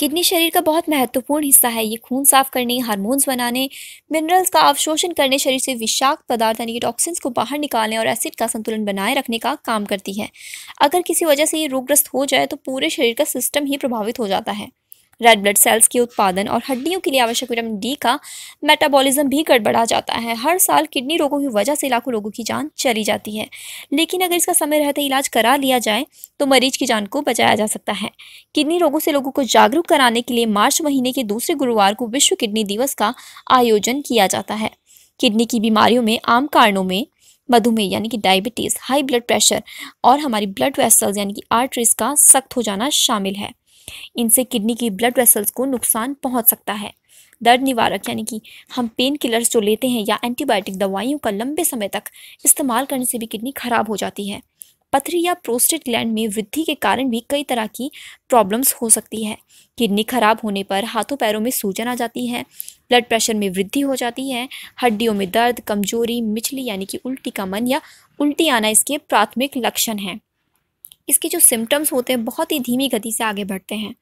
kidney शरीर का बहुत महत्वपूर्ण हिस्सा है ये खून साफ करने हार्मोन्स बनाने मिनरल्स का अवशोषण करने शरीर से विषाक्त पदार्थ यानी कि टॉक्सिन्स को बाहर निकालने और एसिड का संतुलन बनाए रखने का काम करती है अगर किसी वजह से ये रोगग्रस्त हो जाए तो पूरे शरीर का सिस्टम ही प्रभावित हो जाता है रेड ब्लड सेल्स के उत्पादन और हड्डियों के लिए आवश्यक विटामिन डी का मेटाबॉलिज्म भी गड़बड़ा जाता है हर साल किडनी रोगों की वजह से लाखों लोगों की जान चली जाती है लेकिन अगर इसका समय रहते इलाज करा लिया जाए तो मरीज की जान को बचाया जा सकता है किडनी रोगों से लोगों को जागरूक कराने के लिए मार्च महीने के दूसरे गुरुवार को विश्व किडनी दिवस का आयोजन किया जाता है किडनी की बीमारियों में आम कारणों में मधुमेह यानी कि डायबिटीज़ हाई ब्लड प्रेशर और हमारी ब्लड वेसल्स यानी कि आर्टरीज का सख्त हो जाना शामिल है इनसे किडनी की ब्लड वेसल्स को नुकसान पहुंच सकता है दर्द निवारक यानी कि हम पेन किलर्स जो लेते हैं या एंटीबायोटिक दवाइयों का लंबे समय तक इस्तेमाल करने से भी किडनी खराब हो जाती है पथरी या प्रोस्टेट ग्लैंड में वृद्धि के कारण भी कई तरह की प्रॉब्लम्स हो सकती है किडनी खराब होने पर हाथों पैरों में सूजन आ जाती है ब्लड प्रेशर में वृद्धि हो जाती है हड्डियों में दर्द कमजोरी मिचली यानी कि उल्टी का मन या उल्टी आना इसके प्राथमिक लक्षण हैं इसके जो सिम्टम्स होते हैं बहुत ही धीमी गति से आगे बढ़ते हैं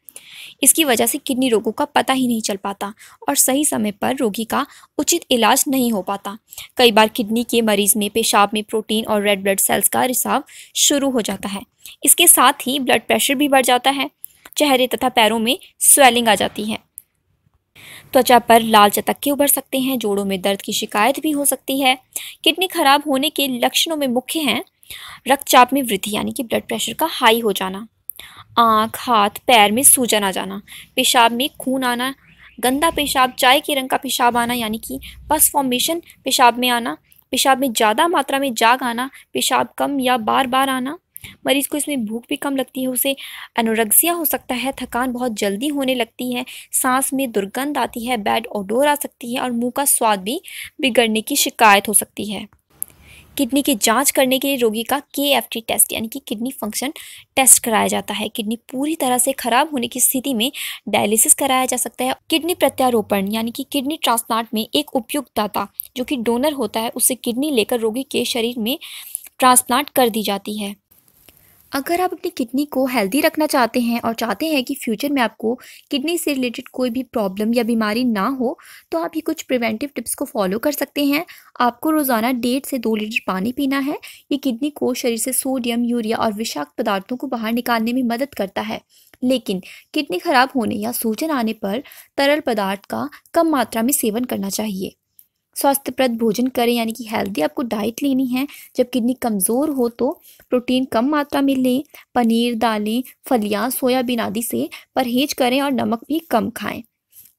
इसकी वजह से किडनी रोगों का पता ही नहीं चल पाता और सही समय पर रोगी का उचित इलाज नहीं हो पाता कई बार किडनी के मरीज में पेशाब में प्रोटीन और रेड ब्लड सेल्स का रिसाव शुरू हो जाता है इसके साथ ही ब्लड प्रेशर भी बढ़ जाता है चेहरे तथा पैरों में स्वेलिंग आ जाती है त्वचा पर लाल चतक्के उभर सकते हैं जोड़ों में दर्द की शिकायत भी हो सकती है किडनी खराब होने के लक्षणों में मुख्य हैं रक्तचाप में वृद्धि यानी कि ब्लड प्रेशर का हाई हो जाना आँख हाथ पैर में सूजन आ जाना पेशाब में खून आना गंदा पेशाब चाय के रंग का पेशाब आना यानी कि पस फॉर्मेशन पेशाब में आना पेशाब में ज़्यादा मात्रा में जाग आना पेशाब कम या बार बार आना मरीज़ को इसमें भूख भी कम लगती है उसे एनोरेक्सिया हो सकता है थकान बहुत जल्दी होने लगती है सांस में दुर्गंध आती है बैड ओडोर आ सकती है और मुंह का स्वाद भी बिगड़ने की शिकायत हो सकती है किडनी की जांच करने के लिए रोगी का के एफ टी टेस्ट यानी कि किडनी फंक्शन टेस्ट कराया जाता है किडनी पूरी तरह से खराब होने की स्थिति में डायलिसिस कराया जा सकता है किडनी प्रत्यारोपण यानी कि किडनी ट्रांसप्लांट में एक उपयुक्त दाता जो कि डोनर होता है उसे किडनी लेकर रोगी के शरीर में ट्रांसप्लांट कर दी जाती है अगर आप अपनी किडनी को हेल्दी रखना चाहते हैं और चाहते हैं कि फ्यूचर में आपको किडनी से रिलेटेड कोई भी प्रॉब्लम या बीमारी ना हो तो आप ये कुछ प्रिवेंटिव टिप्स को फॉलो कर सकते हैं आपको रोज़ाना डेढ़ से दो लीटर पानी पीना है ये किडनी को शरीर से सोडियम यूरिया और विषाक्त पदार्थों को बाहर निकालने में मदद करता है लेकिन किडनी खराब होने या सूजन आने पर तरल पदार्थ का कम मात्रा में सेवन करना चाहिए स्वास्थ्यप्रद भोजन करें यानी कि हेल्दी आपको डाइट लेनी है जब किडनी कमज़ोर हो तो प्रोटीन कम मात्रा में लें पनीर दालें फलियाँ सोयाबीन आदि से परहेज करें और नमक भी कम खाएं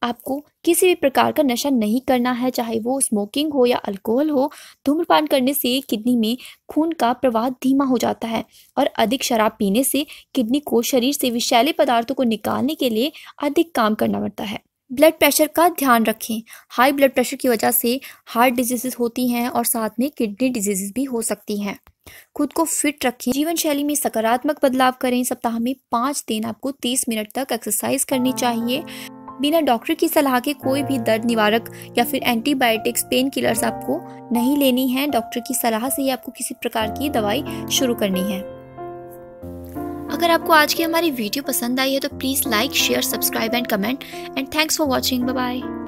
आपको किसी भी प्रकार का नशा नहीं करना है चाहे वो स्मोकिंग हो या अल्कोहल हो धूम्रपान करने से किडनी में खून का प्रवाह धीमा हो जाता है और अधिक शराब पीने से किडनी को शरीर से विषैले पदार्थों को निकालने के लिए अधिक काम करना पड़ता है ब्लड प्रेशर का ध्यान रखें हाई ब्लड प्रेशर की वजह से हार्ट डिजीज़ होती हैं और साथ में किडनी डिजीज़ भी हो सकती हैं खुद को फिट रखें जीवन शैली में सकारात्मक बदलाव करें सप्ताह में पाँच दिन आपको तीस मिनट तक एक्सरसाइज करनी चाहिए बिना डॉक्टर की सलाह के कोई भी दर्द निवारक या फिर एंटीबायोटिक्स पेन किलर्स आपको नहीं लेनी है डॉक्टर की सलाह से ही आपको किसी प्रकार की दवाई शुरू करनी है अगर आपको आज की हमारी वीडियो पसंद आई है तो please like share subscribe and comment and thanks for watching bye